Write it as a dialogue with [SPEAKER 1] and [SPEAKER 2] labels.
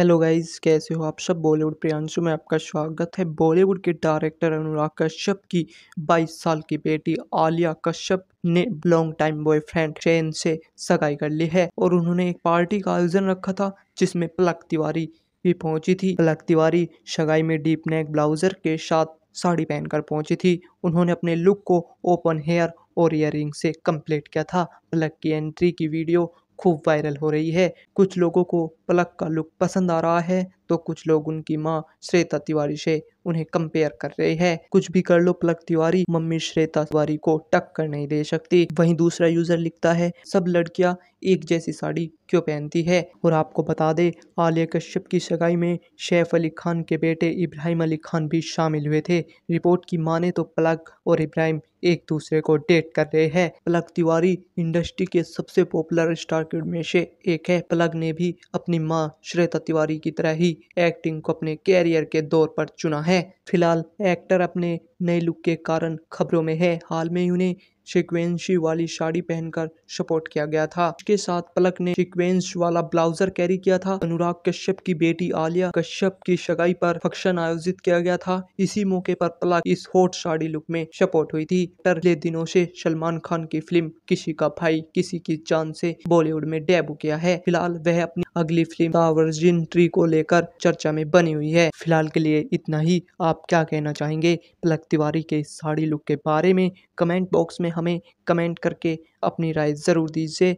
[SPEAKER 1] hello guys कैसे हो आप सब बॉलीवुड प्रियांशु में आपका स्वागत है बॉलीवुड के डायरेक्टर अनुराग कश्यप की 22 साल की बेटी आलिया कश्यप ने लॉन्ग टाइम बॉयफ्रेंड चैन से सगाई कर ली है और उन्होंने एक पार्टी का आयोजन रखा था जिसमें पलक तिवारी भी पहुंची थी पलक तिवारी सगाई में डीप नेक ब्लाउजर के साथ साड़ी पहनकर पहुंची थी उन्होंने अपने लुक को ओपन हेयर और इयर से कंप्लीट किया था पलक की एंट्री की वीडियो खूब वायरल हो रही है कुछ लोगों को प्लग का लुक पसंद आ रहा है तो कुछ लोग उनकी माँ श्वेता तिवारी से उन्हें कंपेयर कर रहे हैं कुछ भी कर लो पलक तिवारी मम्मी श्वेता तिवारी को टक्कर नहीं दे सकती वहीं दूसरा यूजर लिखता है सब लड़कियां एक जैसी साड़ी क्यों पहनती है और आपको बता दे आलिया कश्यप की सगाई में शेफ अली खान के बेटे इब्राहिम अली खान भी शामिल हुए थे रिपोर्ट की माने तो पलक और इब्राहिम एक दूसरे को डेट कर रहे हैं पलक तिवारी इंडस्ट्री के सबसे पॉपुलर स्टार किड में से एक है पलक ने भी अपनी माँ श्वेता तिवारी की तरह ही एक्टिंग को अपने कैरियर के दौर पर चुना है फिलहाल एक्टर अपने नए लुक के कारण खबरों में है हाल में ही उन्हें सिक्वेंसी वाली साड़ी पहनकर सपोर्ट किया गया था इसके साथ पलक ने सिक्वेंस वाला ब्लाउजर कैरी किया था अनुराग कश्यप की बेटी आलिया कश्यप की सगाई पर फंक्शन आयोजित किया गया था इसी मौके पर पलक इस हॉट साड़ी लुक में सपोर्ट हुई थी पिछले दिनों से सलमान खान की फिल्म किसी का भाई किसी की जान से बॉलीवुड में डेब्यू किया है फिलहाल वह अपने अगली फिल्म सावर्जिन ट्री को लेकर चर्चा में बनी हुई है फिलहाल के लिए इतना ही आप क्या कहना चाहेंगे पलक तिवारी के साड़ी लुक के बारे में कमेंट बॉक्स में हमें कमेंट करके अपनी राय ज़रूर दीजिए